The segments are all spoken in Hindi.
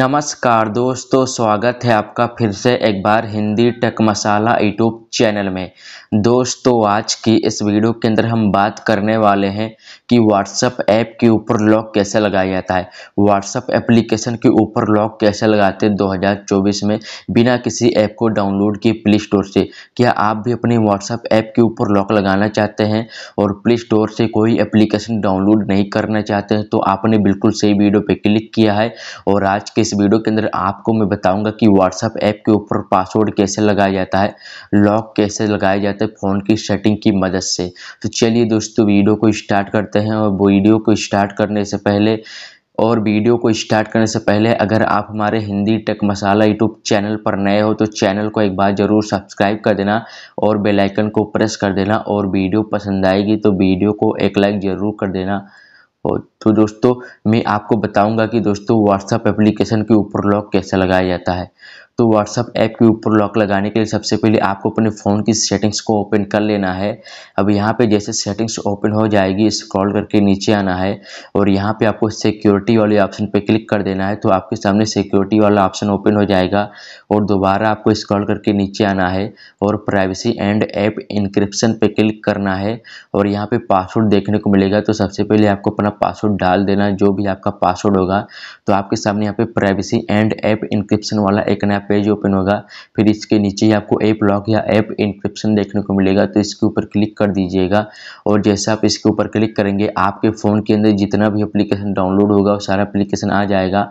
नमस्कार दोस्तों स्वागत है आपका फिर से एक बार Hindi tech masala YouTube channel में दोस्तों आज की इस वीडियो के अंदर हम बात करने वाले हैं कि व्हाट्सअप ऐप के ऊपर लॉक कैसे लगाया जाता है व्हाट्सअप एप्लीकेशन के ऊपर लॉक कैसे लगाते हैं 2024 में बिना किसी ऐप को डाउनलोड किए प्ले स्टोर से क्या आप भी अपने व्हाट्सअप ऐप के ऊपर लॉक लगाना चाहते हैं और प्ले स्टोर से कोई एप्लीकेशन डाउनलोड नहीं करना चाहते हैं तो आपने बिल्कुल सही वीडियो पर क्लिक किया है और आज के इस वीडियो के अंदर आपको मैं बताऊंगा कि व्हाट्सअप ऐप के ऊपर पासवर्ड कैसे लगाया जाता है लॉक कैसे लगाया जाता है फ़ोन की सेटिंग की मदद से तो चलिए दोस्तों वीडियो को स्टार्ट करते हैं और वीडियो को स्टार्ट करने से पहले और वीडियो को स्टार्ट करने से पहले अगर आप हमारे Hindi tech masala YouTube channel पर नए हो तो चैनल को एक बार ज़रूर सब्सक्राइब कर देना और बेल आइकन को प्रेस कर देना और वीडियो पसंद आएगी तो वीडियो को एक लाइक ज़रूर कर देना तो दोस्तों मैं आपको बताऊंगा कि दोस्तों व्हाट्सएप एप्लीकेशन के ऊपर लॉक कैसे लगाया जाता है तो व्हाट्सअप ऐप के ऊपर लॉक लगाने के लिए सबसे पहले आपको अपने फ़ोन की सेटिंग्स को ओपन कर लेना है अब यहाँ पे जैसे सेटिंग्स ओपन हो जाएगी स्क्रॉल करके नीचे आना है और यहाँ पे आपको सिक्योरिटी वाले ऑप्शन पे क्लिक कर देना है तो आपके सामने सिक्योरिटी वाला ऑप्शन ओपन हो जाएगा और दोबारा आपको स्क्रॉल करके नीचे आना है और प्राइवेसी एंड ऐप इंक्रिप्शन पर क्लिक करना है और यहाँ पर पासवर्ड देखने को मिलेगा तो सबसे पहले आपको अपना पासवर्ड डाल देना जो भी आपका पासवर्ड होगा तो आपके सामने यहाँ पर प्राइवेसी एंड ऐप इंक्रिप्शन वाला एक नया पेज ओपन होगा फिर इसके नीचे ही आपको ऐप लॉक या ऐप इंक्रिप्शन देखने को मिलेगा तो इसके ऊपर क्लिक कर दीजिएगा और जैसे आप इसके ऊपर क्लिक करेंगे आपके फ़ोन के अंदर जितना भी एप्लीकेशन डाउनलोड होगा वो सारा एप्लीकेशन आ जाएगा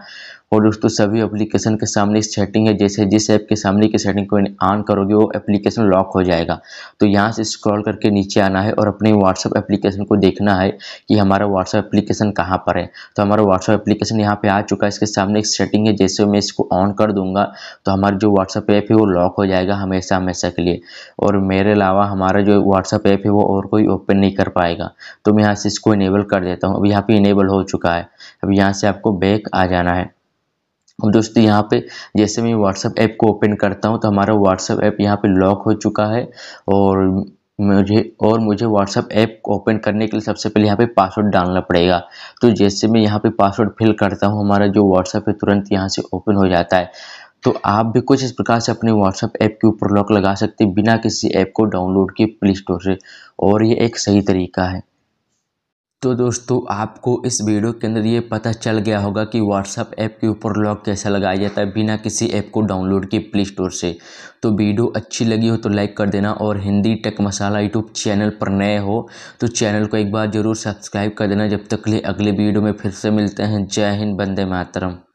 और दोस्तों सभी एप्लीकेशन के सामने सेटिंग है जैसे जिस ऐप के सामने की सेटिंग को ऑन करोगे वो एप्लीकेशन लॉक हो जाएगा तो यहाँ से स्क्रॉल करके नीचे आना है और अपने व्हाट्सअप एप्लीकेशन को देखना है कि हमारा व्हाट्सअप एप्लीकेशन कहाँ पर है तो हमारा व्हाट्सअप एप्लीकेशन यहाँ पर आ चुका है इसके सामने एक सेटिंग है जैसे मैं इसको ऑन कर दूंगा तो हमारा जो व्हाट्सअप ऐप है वो लॉक हो जाएगा हमेशा हमेशा के लिए और मेरे अलावा हमारा जो व्हाट्सअप ऐप है वो और कोई ओपन नहीं कर पाएगा तो मैं यहाँ से इसको इनेबल कर देता हूँ अब यहाँ पर इनेबल हो चुका है अब यहाँ से आपको बैक आ जाना है अब दोस्तों यहाँ पे जैसे मैं व्हाट्सअप ऐप को ओपन करता हूँ तो हमारा व्हाट्सअप ऐप यहाँ पे लॉक हो चुका है और मुझे और मुझे व्हाट्सअप ऐप ओपन करने के लिए सबसे पहले यहाँ पे पासवर्ड डालना पड़ेगा तो जैसे मैं यहाँ पे पासवर्ड फिल करता हूँ हमारा जो व्हाट्सअप है तुरंत यहाँ से ओपन हो जाता है तो आप भी कुछ इस प्रकार से अपने व्हाट्सअप ऐप के ऊपर लॉक लगा सकते हैं बिना किसी ऐप को डाउनलोड किए प्ले स्टोर से और ये एक सही तरीका है तो दोस्तों आपको इस वीडियो के अंदर ये पता चल गया होगा कि व्हाट्सअप ऐप के ऊपर लॉक कैसे लगाया जाता है बिना किसी ऐप को डाउनलोड किए प्ले स्टोर से तो वीडियो अच्छी लगी हो तो लाइक कर देना और Hindi tech masala YouTube channel पर नए हो तो चैनल को एक बार ज़रूर सब्सक्राइब कर देना जब तक लिए अगले वीडियो में फिर से मिलते हैं जय हिंद बंदे मातरम